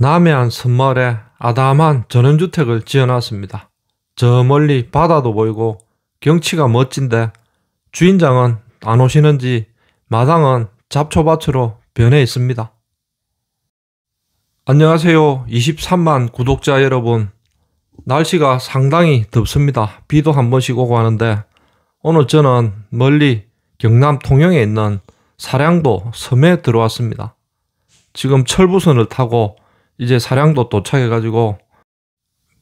남해안 선마을에 아담한 전원주택을 지어놨습니다. 저 멀리 바다도 보이고 경치가 멋진데 주인장은 안 오시는지 마당은 잡초밭으로 변해 있습니다. 안녕하세요. 23만 구독자 여러분. 날씨가 상당히 덥습니다. 비도 한 번씩 오고 하는데 오늘 저는 멀리 경남 통영에 있는 사량도 섬에 들어왔습니다. 지금 철부선을 타고 이제 사량도 도착해가지고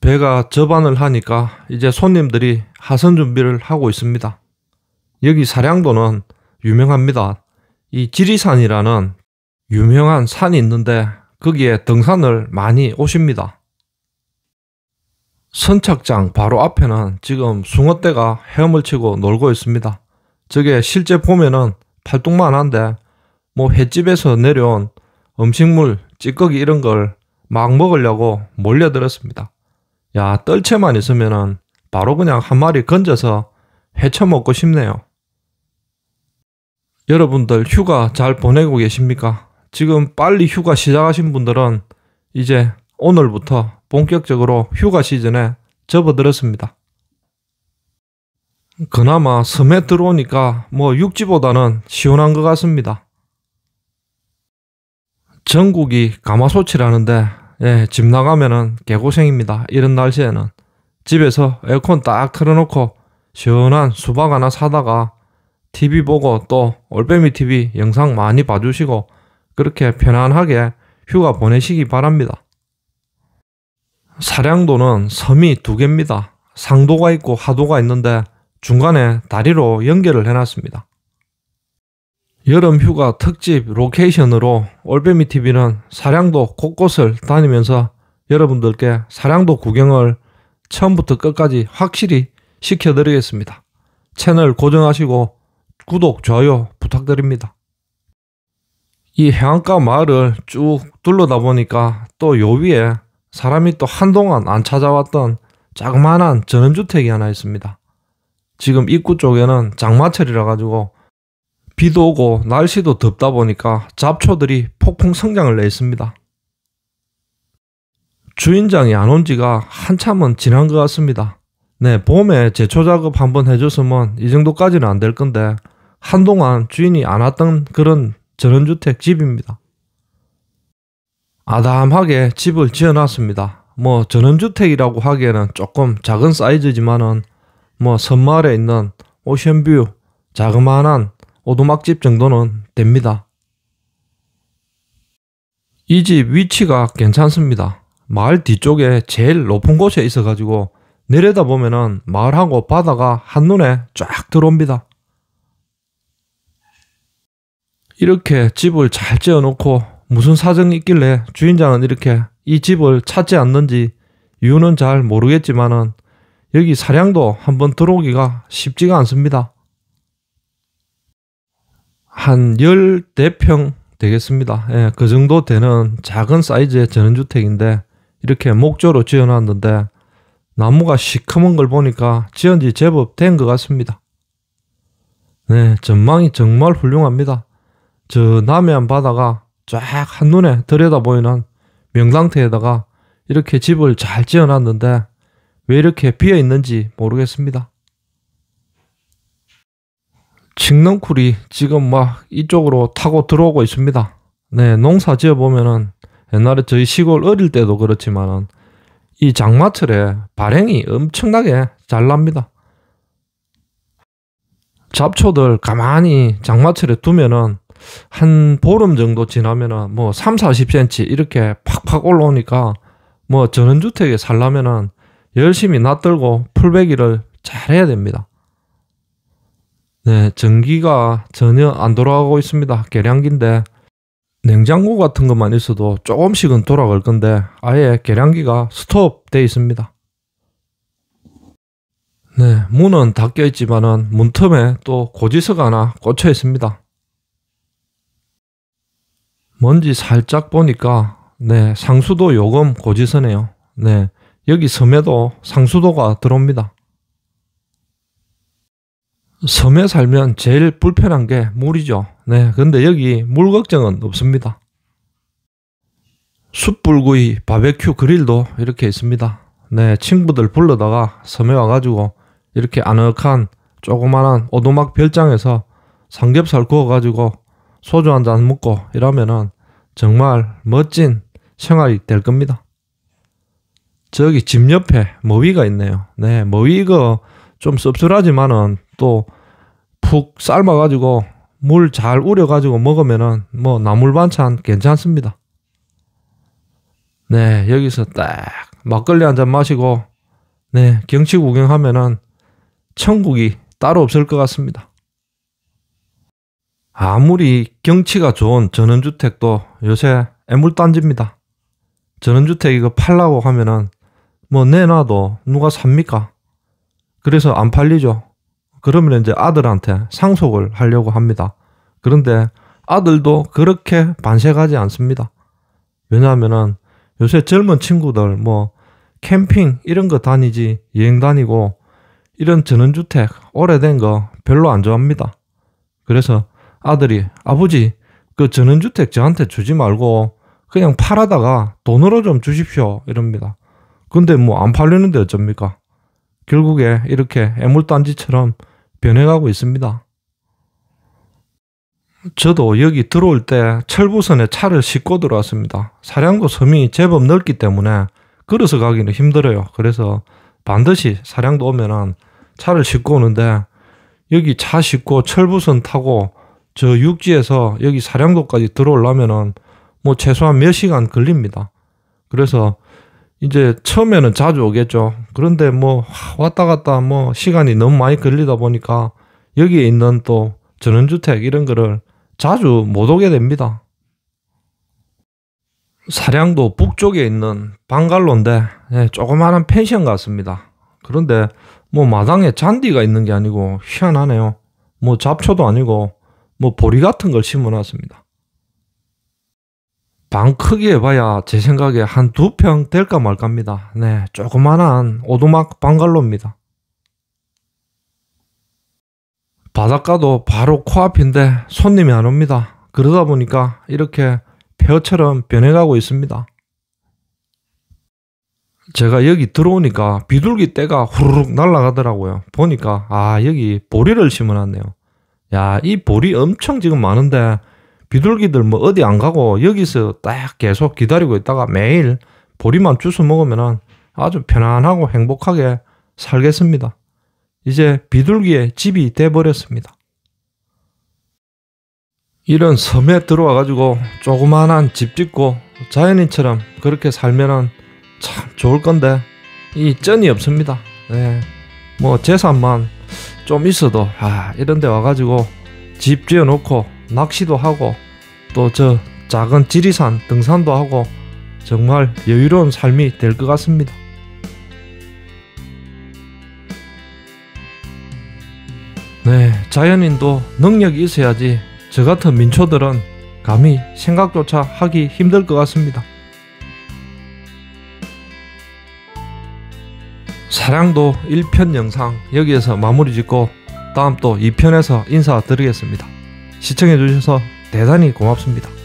배가 접안을 하니까 이제 손님들이 하선 준비를 하고 있습니다. 여기 사량도는 유명합니다. 이 지리산이라는 유명한 산이 있는데 거기에 등산을 많이 오십니다. 선착장 바로 앞에는 지금 숭어떼가 헤엄을 치고 놀고 있습니다. 저게 실제 보면은 팔뚝만 한데 뭐 횟집에서 내려온 음식물 찌꺼기 이런 걸막 먹으려고 몰려들었습니다. 야, 떨채만 있으면은 바로 그냥 한 마리 건져서 헤쳐먹고 싶네요. 여러분들 휴가 잘 보내고 계십니까? 지금 빨리 휴가 시작하신 분들은 이제 오늘부터 본격적으로 휴가 시즌에 접어들었습니다. 그나마 섬에 들어오니까 뭐 육지보다는 시원한 것 같습니다. 전국이 가마솥이라 하는데 예, 집 나가면은 개고생입니다. 이런 날씨에는 집에서 에어컨 딱 틀어놓고 시원한 수박 하나 사다가 TV 보고 또 올빼미 TV 영상 많이 봐주시고 그렇게 편안하게 휴가 보내시기 바랍니다. 사량도는 섬이 두 개입니다. 상도가 있고 하도가 있는데 중간에 다리로 연결을 해놨습니다. 여름 휴가 특집 로케이션으로 올빼미 TV는 사량도 곳곳을 다니면서 여러분들께 사량도 구경을 처음부터 끝까지 확실히 시켜드리겠습니다. 채널 고정하시고 구독, 좋아요 부탁드립니다. 이 해안가 마을을 쭉 둘러다 보니까 또 요 위에 사람이 또 한동안 안 찾아왔던 자그마한 전원주택이 하나 있습니다. 지금 입구 쪽에는 장마철이라 가지고 비도 오고 날씨도 덥다 보니까 잡초들이 폭풍 성장을 냈습니다. 주인장이 안 온 지가 한참은 지난 것 같습니다. 네, 봄에 제초 작업 한번 해줬으면 이 정도까지는 안 될 건데 한동안 주인이 안 왔던 그런 전원주택 집입니다. 아담하게 집을 지어놨습니다. 뭐 전원주택이라고 하기에는 조금 작은 사이즈지만은 뭐 섬마을에 있는 오션뷰 자그마한 오두막집 정도는 됩니다. 이 집 위치가 괜찮습니다. 마을 뒤쪽에 제일 높은 곳에 있어가지고 내려다보면은 마을하고 바다가 한눈에 쫙 들어옵니다. 이렇게 집을 잘 지어놓고 무슨 사정이 있길래 주인장은 이렇게 이 집을 찾지 않는지 이유는 잘 모르겠지만은 여기 사량도 한번 들어오기가 쉽지가 않습니다. 한1대평 되겠습니다. 예, 그 정도 되는 작은 사이즈의 전원주택인데 이렇게 목조로 지어놨는데 나무가 시커먼 걸 보니까 지은 지 제법 된 것 같습니다. 네, 전망이 정말 훌륭합니다. 저 남해안 바다가 쫙 한눈에 들여다보이는 명당태에다가 이렇게 집을 잘 지어놨는데 왜 이렇게 비어있는지 모르겠습니다. 직넝쿨이 지금 막 이쪽으로 타고 들어오고 있습니다. 네, 농사 지어 보면은 옛날에 저희 시골 어릴 때도 그렇지만은 이 장마철에 발행이 엄청나게 잘 납니다. 잡초들 가만히 장마철에 두면은 한 보름 정도 지나면은 뭐 3, 40cm 이렇게 팍팍 올라오니까 뭐 전원주택에 살려면은 열심히 낯들고 풀베기를 잘 해야 됩니다. 네, 전기가 전혀 안 돌아가고 있습니다. 계량기인데 냉장고 같은 것만 있어도 조금씩은 돌아갈 건데 아예 계량기가 스톱돼 있습니다. 네, 문은 닫혀 있지만은 문틈에 또고지서가 하나 꽂혀 있습니다. 먼지 살짝 보니까 네, 상수도 요금 고지서네요. 네, 여기 섬에도 상수도가 들어옵니다. 섬에 살면 제일 불편한 게 물이죠. 네, 근데 여기 물 걱정은 없습니다. 숯불구이, 바베큐 그릴도 이렇게 있습니다. 네, 친구들 불러다가 섬에 와가지고 이렇게 아늑한 조그만한 오두막 별장에서 삼겹살 구워가지고 소주 한잔 먹고 이러면은 정말 멋진 생활이 될 겁니다. 저기 집 옆에 머위가 있네요. 네, 머위 이거 좀 씁쓸하지만은 또푹 삶아가지고 물 잘 우려가지고 먹으면은 뭐 나물 반찬 괜찮습니다. 네, 여기서 딱 막걸리 한잔 마시고 네, 경치 구경하면은 천국이 따로 없을 것 같습니다. 아무리 경치가 좋은 전원주택도 요새 애물단지입니다. 전원주택 이거 팔라고 하면은 뭐 내놔도 누가 삽니까? 그래서 안 팔리죠. 그러면 이제 아들한테 상속을 하려고 합니다. 그런데 아들도 그렇게 반색하지 않습니다. 왜냐하면은 요새 젊은 친구들 뭐 캠핑 이런 거 다니지 여행 다니고 이런 전원주택 오래된 거 별로 안 좋아합니다. 그래서 아들이 아버지 그 전원주택 저한테 주지 말고 그냥 팔아다가 돈으로 좀 주십시오 이럽니다. 근데 뭐 안 팔리는데 어쩝니까? 결국에 이렇게 애물단지처럼 변해가고 있습니다. 저도 여기 들어올 때 철부선에 차를 싣고 들어왔습니다. 사량도 섬이 제법 넓기 때문에 걸어서 가기는 힘들어요. 그래서 반드시 사량도 오면은 차를 싣고 오는데 여기 차 싣고 철부선 타고 저 육지에서 여기 사량도까지 들어오려면은뭐 최소한 몇 시간 걸립니다. 그래서 이제 처음에는 자주 오겠죠. 그런데 뭐 왔다 갔다 뭐 시간이 너무 많이 걸리다 보니까 여기에 있는 또 전원주택 이런 거를 자주 못 오게 됩니다. 사량도 북쪽에 있는 방갈로인데 예, 조그마한 펜션 같습니다. 그런데 뭐 마당에 잔디가 있는 게 아니고 희한하네요. 뭐 잡초도 아니고 뭐 보리 같은 걸 심어놨습니다. 방 크기에 봐야 제 생각에 한 두 평 될까 말까입니다. 네, 조그만한 오두막 방갈로입니다. 바닷가도 바로 코앞인데 손님이 안 옵니다. 그러다 보니까 이렇게 폐허처럼 변해가고 있습니다. 제가 여기 들어오니까 비둘기 떼가 후루룩 날아가더라고요. 보니까 아 여기 보리를 심어놨네요. 야 이 보리 엄청 지금 많은데 비둘기들 뭐 어디 안 가고 여기서 딱 계속 기다리고 있다가 매일 보리만 주워 먹으면 아주 편안하고 행복하게 살겠습니다. 이제 비둘기의 집이 돼버렸습니다. 이런 섬에 들어와 가지고 조그만한 집 짓고 자연인처럼 그렇게 살면참 좋을 건데 이 쩐이 없습니다. 네. 뭐 재산만 좀 있어도 아 이런 데 와가지고 집 지어놓고 낚시도 하고 또 저 작은 지리산 등산도 하고 정말 여유로운 삶이 될 것 같습니다. 네, 자연인도 능력이 있어야지 저 같은 민초들은 감히 생각조차 하기 힘들 것 같습니다. 사랑도 1편 영상 여기에서 마무리 짓고 다음 또 2편에서 인사드리겠습니다. 시청해 주셔서 대단히 고맙습니다.